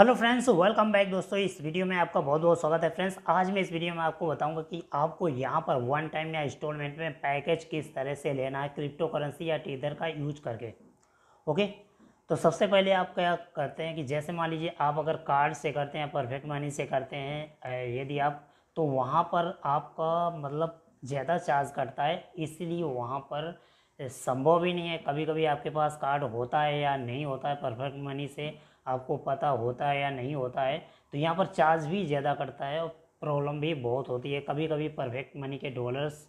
hello friends welcome back दोस्तों इस video में आपका बहुत बहुत स्वागत है फ्रेंड्स आज मैं इस वीडियो में आपको बताऊंगा कि आपको यहाँ पर वन टाइम या इंस्टॉलमेंट में पैकेज किस तरह से लेना है क्रिप्टो करेंसी या टीदर का यूज करके ओके तो सबसे पहले आप क्या करते हैं कि जैसे मान लीजिए आप अगर कार्ड से करते हैं परफेक्ट मनी से करते हैं यदि आप तो वहाँ पर आपका मतलब ज़्यादा चार्ज कटता है इसलिए वहाँ पर संभव ही नहीं है कभी कभी आपके पास कार्ड होता है या नहीं होता है परफेक्ट मनी से आपको पता होता है या नहीं होता है तो यहाँ पर चार्ज भी ज़्यादा करता है और प्रॉब्लम भी बहुत होती है कभी कभी परफेक्ट मनी के डॉलर्स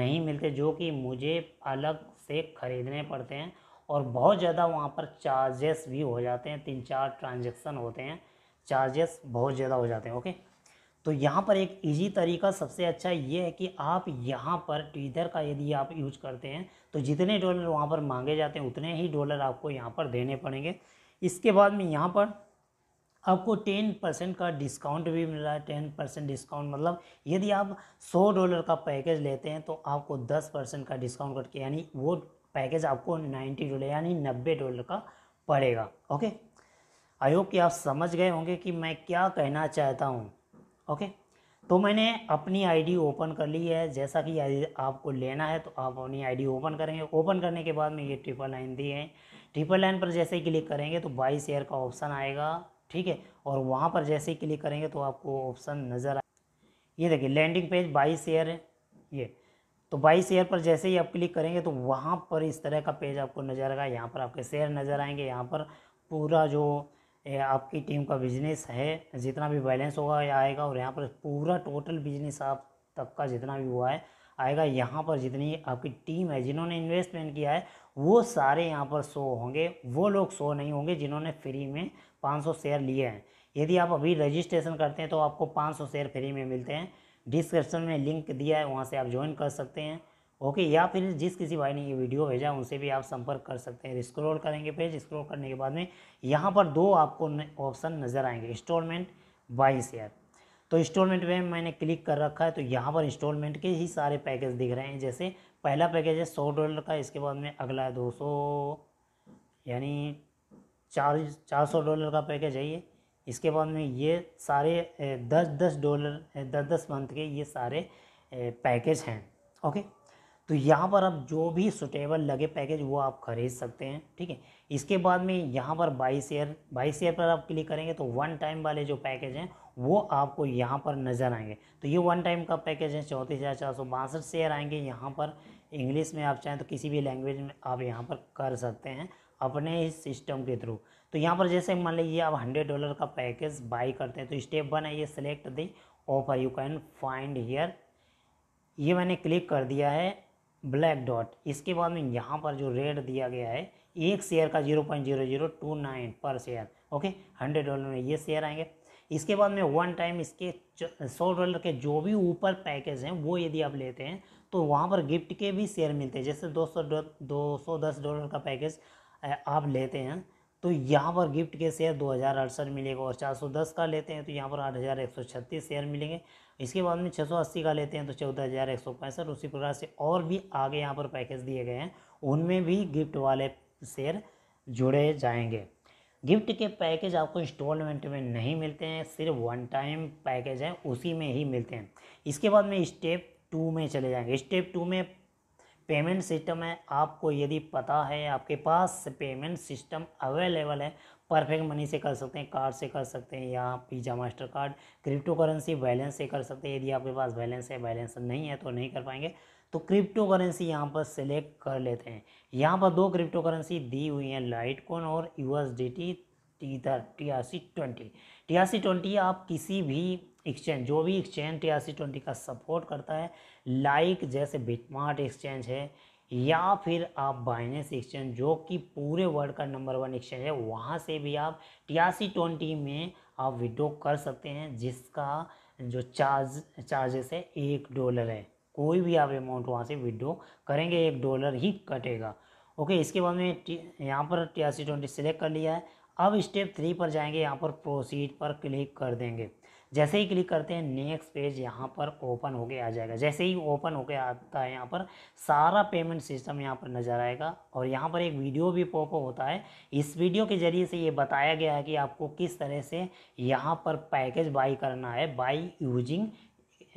नहीं मिलते जो कि मुझे अलग से ख़रीदने पड़ते हैं और बहुत ज़्यादा वहाँ पर चार्जेस भी हो जाते हैं तीन चार ट्रांजेक्शन होते हैं चार्जेस बहुत ज़्यादा हो जाते हैं ओके तो यहाँ पर एक इजी तरीका सबसे अच्छा ये है कि आप यहाँ पर ट्विटर का यदि आप यूज करते हैं तो जितने डॉलर वहाँ पर मांगे जाते हैं उतने ही डॉलर आपको यहाँ पर देने पड़ेंगे इसके बाद में यहाँ पर आपको टेन परसेंट का डिस्काउंट भी मिल रहा है टेन परसेंट डिस्काउंट मतलब यदि आप सौ डॉलर का पैकेज लेते हैं तो आपको दस परसेंट का डिस्काउंट करके यानी वो पैकेज आपको नाइन्टी डॉलर यानी नब्बे डॉलर का पड़ेगा ओके आई होप कि आप समझ गए होंगे कि मैं क्या कहना चाहता हूँ ओके तो मैंने अपनी आईडी ओपन कर ली है जैसा कि आपको लेना है तो आप अपनी आईडी ओपन करेंगे ओपन करने के बाद में ये ट्रिपल लाइन दी है ट्रिपल लाइन पर जैसे ही क्लिक करेंगे तो बाई शेयर का ऑप्शन आएगा ठीक है और वहाँ पर जैसे ही क्लिक करेंगे तो आपको ऑप्शन नज़र आए ये देखिए लैंडिंग पेज बाई शेयर ये तो बाई शेयर पर जैसे ही आप क्लिक करेंगे तो वहाँ पर इस तरह का पेज आपको नज़र आएगा यहाँ पर आपके शेयर नज़र आएंगे यहाँ पर पूरा जो आपकी टीम का बिजनेस है जितना भी बैलेंस होगा या आएगा और यहाँ पर पूरा टोटल बिजनेस आप तक का जितना भी हुआ है आएगा यहाँ पर जितनी आपकी टीम है जिन्होंने इन्वेस्टमेंट किया है वो सारे यहाँ पर शो होंगे वो लोग शो नहीं होंगे जिन्होंने फ्री में 500 शेयर लिए हैं यदि आप अभी रजिस्ट्रेशन करते हैं तो आपको 500 शेयर फ्री में मिलते हैं डिस्क्रिप्शन में लिंक दिया है वहाँ से आप ज्वाइन कर सकते हैं ओके या फिर जिस किसी भाई ने ये वीडियो भेजा उनसे भी आप संपर्क कर सकते हैं स्क्रॉल करेंगे पेज स्क्रॉल करने के बाद में यहाँ पर दो आपको ऑप्शन नज़र आएंगे इंस्टॉलमेंट बाई शेयर तो इंस्टॉलमेंट में मैंने क्लिक कर रखा है तो यहाँ पर इंस्टॉलमेंट के ही सारे पैकेज दिख रहे हैं जैसे पहला पैकेज है सौ डॉलर का इसके बाद में अगला है दो सौ यानी चार चार सौ डॉलर का पैकेज है ये इसके बाद में ये सारे दस दस डॉलर दस दस मंथ के ये सारे पैकेज हैं ओके तो यहाँ पर आप जो भी सुटेबल लगे पैकेज वो आप खरीद सकते हैं ठीक है इसके बाद में यहाँ पर बाईस शेयर बाई शेयर पर आप क्लिक करेंगे तो वन टाइम वाले जो पैकेज हैं वो आपको यहाँ पर नज़र आएंगे तो ये वन टाइम का पैकेज है चौंतीस हज़ार चार सौ बासठ शेयर आएंगे यहाँ पर इंग्लिश में आप चाहें तो किसी भी लैंग्वेज में आप यहाँ पर कर सकते हैं अपने इस सिस्टम के थ्रू तो यहाँ पर जैसे मान लीजिए आप हंड्रेड डॉलर का पैकेज बाई करते हैं तो स्टेप वन है ये select the offer you can find here ये मैंने क्लिक कर दिया है ब्लैक डॉट इसके बाद में यहाँ पर जो रेट दिया गया है एक शेयर का zero point zero zero two nine पर शेयर ओके हंड्रेड डॉलर में ये शेयर आएंगे इसके बाद में वन टाइम इसके सौ डॉलर के जो भी ऊपर पैकेज हैं वो यदि आप लेते हैं तो वहाँ पर गिफ्ट के भी शेयर मिलते हैं जैसे दो सौ दो सौ दस डॉलर का पैकेज आप लेते हैं तो यहाँ पर गिफ्ट के शेयर दो हज़ार अड़सठ मिलेगा और चार सौ दस का लेते हैं तो यहाँ पर आठ हज़ार एक सौ छत्तीस शेयर मिलेंगे इसके बाद में छः सौ अस्सी का लेते हैं तो चौदह हज़ार एक सौ पैंसठ उसी प्रकार से और भी आगे यहाँ पर पैकेज दिए गए हैं उनमें भी गिफ्ट वाले शेयर जुड़े जाएंगे गिफ्ट के पैकेज आपको इंस्टॉलमेंट में नहीं मिलते हैं सिर्फ वन टाइम पैकेज हैं उसी में ही मिलते हैं इसके बाद में स्टेप टू में चले जाएंगे स्टेप टू में पेमेंट सिस्टम है आपको यदि पता है आपके पास पेमेंट सिस्टम अवेलेबल है परफेक्ट मनी से कर सकते हैं कार्ड से कर सकते हैं या Visa Mastercard cryptocurrency balance से कर सकते हैं यदि आपके पास बैलेंस है बैलेंस नहीं है तो नहीं कर पाएंगे तो क्रिप्टो करेंसी यहाँ पर सिलेक्ट कर लेते हैं यहाँ पर दो क्रिप्टो करेंसी दी हुई हैं लाइट और यू टी इधर T R C twenty T R C twenty आप किसी भी एक्सचेंज जो भी exchange T R C twenty का सपोर्ट करता है लाइक जैसे बिटमार्ट एक्सचेंज है या फिर आप बाइनेंस एक्सचेंज जो कि पूरे वर्ल्ड का नंबर वन एक्सचेंज है वहाँ से भी आप टीआरसी ट्वेंटी में आप विड्रो कर सकते हैं जिसका जो चार्ज चार्जेस है एक डॉलर है कोई भी आप अमाउंट वहाँ से विड्रो करेंगे एक डॉलर ही कटेगा ओके इसके बाद में यहाँ पर T R C twenty select कर लिया है अब स्टेप थ्री पर जाएंगे यहाँ पर प्रोसीड पर क्लिक कर देंगे जैसे ही क्लिक करते हैं नेक्स्ट पेज यहाँ पर ओपन होके आ जाएगा जैसे ही ओपन होके आता है यहाँ पर सारा पेमेंट सिस्टम यहाँ पर नज़र आएगा और यहाँ पर एक वीडियो भी पॉप होता है इस वीडियो के ज़रिए से ये बताया गया है कि आपको किस तरह से यहाँ पर पैकेज बाई करना है बाई यूजिंग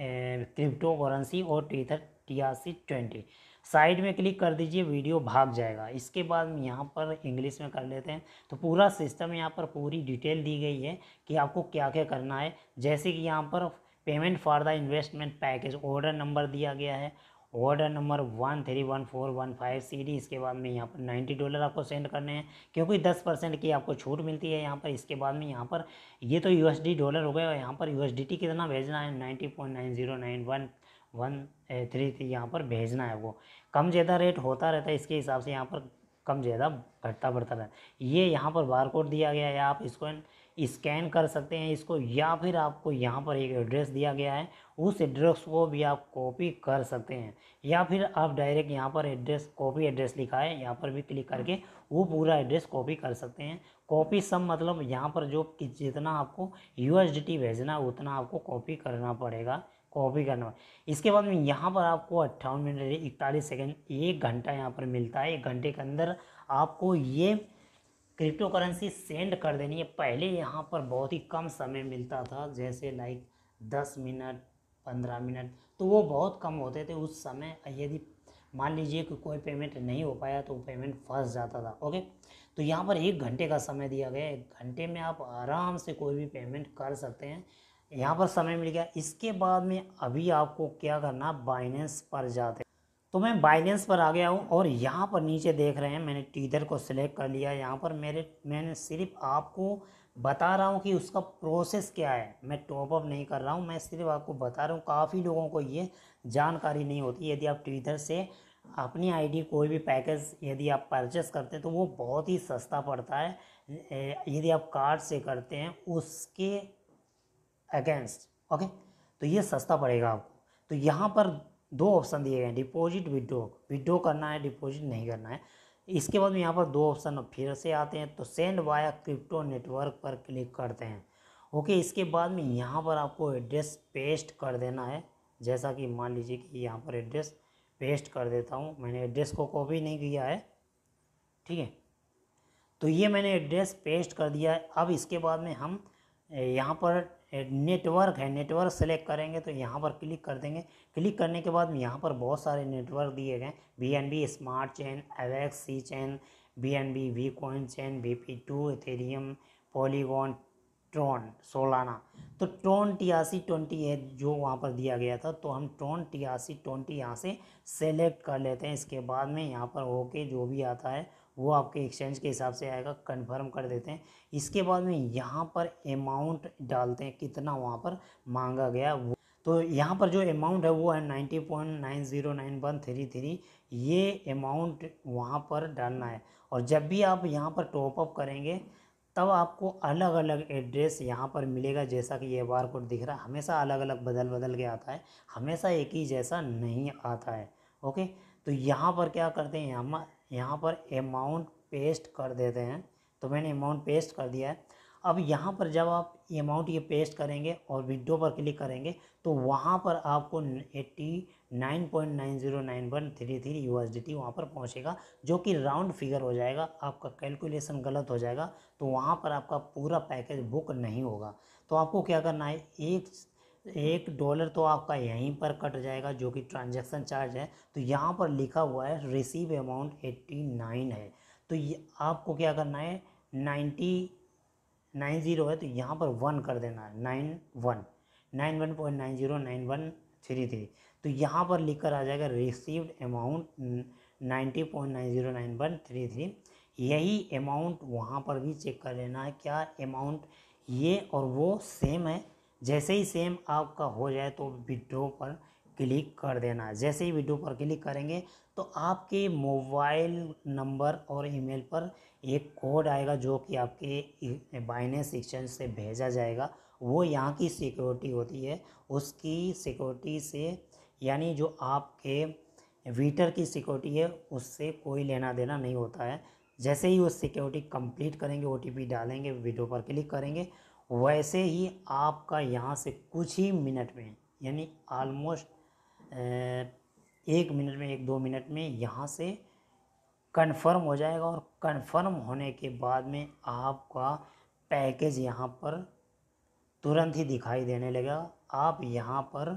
क्रिप्टो करेंसी और tether T R C twenty side में क्लिक कर दीजिए वीडियो भाग जाएगा इसके बाद हम यहाँ पर इंग्लिश में कर लेते हैं तो पूरा सिस्टम यहाँ पर पूरी डिटेल दी गई है कि आपको क्या क्या करना है जैसे कि यहाँ पर payment for the investment package order number दिया गया है order number one three one four one five C D इसके बाद में यहाँ पर नाइन्टी डॉलर आपको सेंड करने हैं क्योंकि दस परसेंट की आपको छूट मिलती है यहाँ पर इसके बाद में यहाँ पर ये तो यू एस डी डॉलर हो गया और यहाँ पर यू एस डी टी कितना भेजना है ninety point nine zero nine one one three three यहाँ पर भेजना है वो कम ज़्यादा रेट होता रहता है इसके हिसाब से यहाँ पर कम ज़्यादा घटता बढ़ता रहता है ये यहाँ पर बार कोड दिया गया है आप इसको स्कैन कर सकते हैं इसको या फिर आपको यहाँ पर एक एड्रेस दिया गया है उस एड्रेस को भी आप कॉपी कर सकते हैं या फिर आप डायरेक्ट यहाँ पर एड्रेस कॉपी एड्रेस लिखा है यहाँ पर भी क्लिक करके वो पूरा एड्रेस कॉपी कर सकते हैं कॉपी सब मतलब यहाँ पर जो जितना आपको यू भेजना है उतना आपको कॉपी करना पड़ेगा कॉपी करना है इसके बाद में यहाँ पर आपको अट्ठावन मिनट इकतालीस सेकेंड एक घंटा यहाँ पर मिलता है एक घंटे के अंदर आपको ये क्रिप्टो करेंसी सेंड कर देनी है पहले यहाँ पर बहुत ही कम समय मिलता था जैसे लाइक दस मिनट पंद्रह मिनट तो वो बहुत कम होते थे उस समय यदि मान लीजिए कि कोई पेमेंट नहीं हो पाया तो पेमेंट फंस जाता था ओके तो यहाँ पर एक घंटे का समय दिया गया एक घंटे में आप आराम से कोई भी पेमेंट कर सकते हैं यहाँ पर समय मिल गया इसके बाद में अभी आपको क्या करना बाइनेंस पर जाते तो मैं बाइनेंस पर आ गया हूँ और यहाँ पर नीचे देख रहे हैं मैंने टीदर को सिलेक्ट कर लिया यहाँ पर मेरे मैंने सिर्फ आपको बता रहा हूँ कि उसका प्रोसेस क्या है मैं टॉपअप नहीं कर रहा हूँ मैं सिर्फ आपको बता रहा हूँ काफ़ी लोगों को ये जानकारी नहीं होती यदि आप ट्विटर से अपनी आईडी कोई भी पैकेज यदि आप परचेस करते हैं तो वो बहुत ही सस्ता पड़ता है यदि आप कार्ड से करते हैं उसके अगेंस्ट ओके तो ये सस्ता पड़ेगा आपको तो यहाँ पर दो ऑप्शन दिए गए हैं डिपॉजिट विड्रो विड्रो करना है डिपॉजिट नहीं करना है इसके बाद में यहाँ पर दो ऑप्शन फिर से आते हैं तो सेंड वाया क्रिप्टो नेटवर्क पर क्लिक करते हैं ओके इसके बाद में यहाँ पर आपको एड्रेस पेस्ट कर देना है जैसा कि मान लीजिए कि यहाँ पर एड्रेस पेस्ट कर देता हूँ मैंने एड्रेस को कॉपी नहीं किया है ठीक है तो ये मैंने एड्रेस पेस्ट कर दिया है अब इसके बाद में हम यहाँ पर नेटवर्क है नेटवर्क सेलेक्ट करेंगे तो यहाँ पर क्लिक कर देंगे क्लिक करने के बाद यहाँ पर बहुत सारे नेटवर्क दिए गए B N B smart chain Avax C chain B N B V coin chain B P two Ethereum Polygon Tron Solana तो ट्रोन टियासी ट्वेंटी है जो वहाँ पर दिया गया था तो हम ट्रोन टियासी ट्वेंटी यहाँ से सेलेक्ट कर लेते हैं इसके बाद में यहाँ पर ओके जो भी आता है वो आपके एक्सचेंज के हिसाब से आएगा कंफर्म कर देते हैं इसके बाद में यहाँ पर अमाउंट डालते हैं कितना वहाँ पर मांगा गया वो तो यहाँ पर जो अमाउंट है वो है ninety point nine zero nine one three three ये अमाउंट वहाँ पर डालना है और जब भी आप यहाँ पर टॉपअप करेंगे तब आपको अलग अलग एड्रेस यहाँ पर मिलेगा जैसा कि ये बार कोड दिख रहा है हमेशा अलग अलग बदल बदल के आता है हमेशा एक ही जैसा नहीं आता है ओके तो यहाँ पर क्या करते हैं हम यहाँ पर अमाउंट पेस्ट कर देते हैं तो मैंने अमाउंट पेस्ट कर दिया है अब यहाँ पर जब आप अमाउंट ये पेस्ट करेंगे और विंडो पर क्लिक करेंगे तो वहाँ पर आपको eighty nine point nine zero nine one three three U S D T वहाँ पर पहुँचेगा जो कि राउंड फिगर हो जाएगा आपका कैलकुलेशन गलत हो जाएगा तो वहाँ पर आपका पूरा पैकेज बुक नहीं होगा तो आपको क्या करना है एक एक डॉलर तो आपका यहीं पर कट जाएगा जो कि ट्रांजैक्शन चार्ज है तो यहाँ पर लिखा हुआ है रिसीव अमाउंट एट्टी नाइन है तो ये आपको क्या करना है नाइन्टी नाइन ज़ीरो है तो यहाँ पर वन कर देना है nine one nine one point nine zero nine one three three तो यहाँ पर लिख कर आ जाएगा received amount ninety point nine zero nine one three three यही अमाउंट वहाँ पर भी चेक कर लेना है क्या अमाउंट ये और वो सेम है जैसे ही सेम आपका हो जाए तो विड्रो पर क्लिक कर देना जैसे ही विड्रो पर क्लिक करेंगे तो आपके मोबाइल नंबर और ईमेल पर एक कोड आएगा जो कि आपके बाइनेंस एक्सचेंज से भेजा जाएगा वो यहाँ की सिक्योरिटी होती है उसकी सिक्योरिटी से यानी जो आपके वीटर की सिक्योरिटी है उससे कोई लेना देना नहीं होता है जैसे ही वो सिक्योरिटी कंप्लीट करेंगे ओ डालेंगे वीडियो पर क्लिक करेंगे वैसे ही आपका यहाँ से कुछ ही मिनट में यानी आलमोस्ट एक मिनट में एक दो मिनट में यहाँ से कन्फर्म हो जाएगा और कन्फर्म होने के बाद में आपका पैकेज यहाँ पर तुरंत ही दिखाई देने लगेगा आप यहाँ पर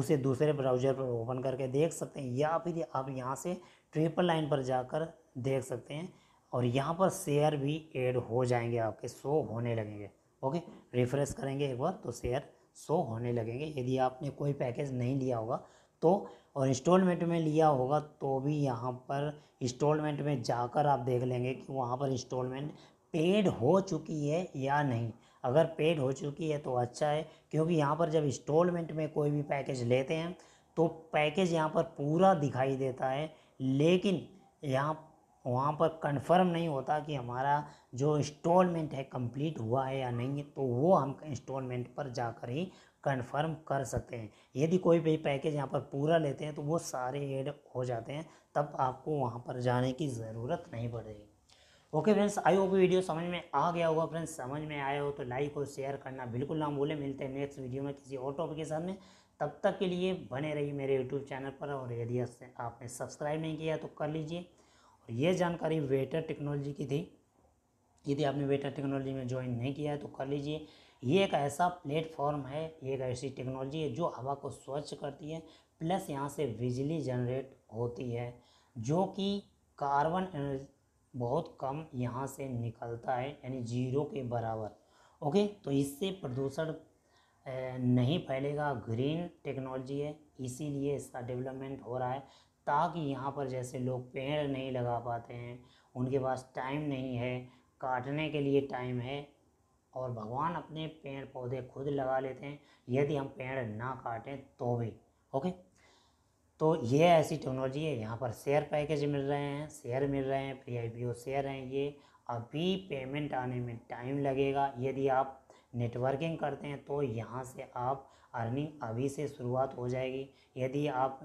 उसे दूसरे ब्राउज़र पर ओपन करके देख सकते हैं या फिर आप यहाँ से ट्रिपल लाइन पर जाकर देख सकते हैं और यहाँ पर शेयर भी ऐड हो जाएंगे आपके शो होने लगेंगे ओके रिफ्रेश करेंगे एक बार तो शेयर शो होने लगेंगे यदि आपने कोई पैकेज नहीं लिया होगा तो और इंस्टॉलमेंट में लिया होगा तो भी यहाँ पर इंस्टॉलमेंट में जाकर आप देख लेंगे कि वहाँ पर इंस्टॉलमेंट पेड हो चुकी है या नहीं अगर पेड हो चुकी है तो अच्छा है क्योंकि यहाँ पर जब इंस्टॉलमेंट में कोई भी पैकेज लेते हैं तो पैकेज यहाँ पर पूरा दिखाई देता है लेकिन यहाँ वहाँ पर कंफर्म नहीं होता कि हमारा जो इंस्टॉलमेंट है कंप्लीट हुआ है या नहीं तो वो हम इंस्टॉलमेंट पर जाकर ही कंफर्म कर सकते हैं यदि कोई भी पैकेज यहाँ पर पूरा लेते हैं तो वो सारे ऐड हो जाते हैं तब आपको वहाँ पर जाने की ज़रूरत नहीं पड़ेगी okay friends I hope video समझ में आ गया होगा फ्रेंड्स समझ में आया हो तो लाइक और शेयर करना बिल्कुल ना भूलें मिलते हैं नेक्स्ट वीडियो में किसी और टॉपिक के साथ में तब तक के लिए बने रहिए मेरे यूट्यूब चैनल पर और यदि आपने सब्सक्राइब नहीं किया तो कर लीजिए ये जानकारी वेटर टेक्नोलॉजी की थी यदि आपने वेटर टेक्नोलॉजी में ज्वाइन नहीं किया है तो कर लीजिए ये एक ऐसा प्लेटफॉर्म है एक ऐसी टेक्नोलॉजी है जो हवा को स्वच्छ करती है प्लस यहाँ से बिजली जनरेट होती है जो कि कार्बन एनर्जी बहुत कम यहाँ से निकलता है यानी जीरो के बराबर ओके तो इससे प्रदूषण नहीं फैलेगा ग्रीन टेक्नोलॉजी है इसीलिए इसका डेवलपमेंट हो रहा है ताकि यहाँ पर जैसे लोग पेड़ नहीं लगा पाते हैं उनके पास टाइम नहीं है काटने के लिए टाइम है और भगवान अपने पेड़ पौधे खुद लगा लेते हैं यदि हम पेड़ ना काटें तो भी ओके तो ये ऐसी टेक्नोलॉजी है यहाँ पर शेयर पैकेज मिल रहे हैं शेयर मिल रहे हैं प्री आई शेयर हैं ये अभी पेमेंट आने में टाइम लगेगा यदि आप नेटवर्किंग करते हैं तो यहाँ से आप अर्निंग अभी से शुरुआत हो जाएगी यदि आप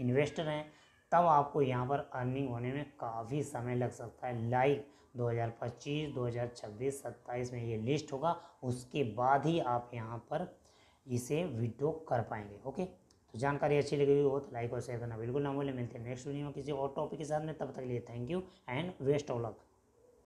इन्वेस्टर हैं तब आपको यहाँ पर अर्निंग होने में काफ़ी समय लग सकता है लाइक 2025, 2026, 27 में ये लिस्ट होगा उसके बाद ही आप यहाँ पर इसे विड्रो कर पाएंगे ओके तो जानकारी अच्छी लगी हुई हो तो लाइक और शेयर करना बिल्कुल ना भूलें मिलते हैं नेक्स्ट वीडियो में किसी और टॉपिक के साथ में तब तक लिए thank you and best of luck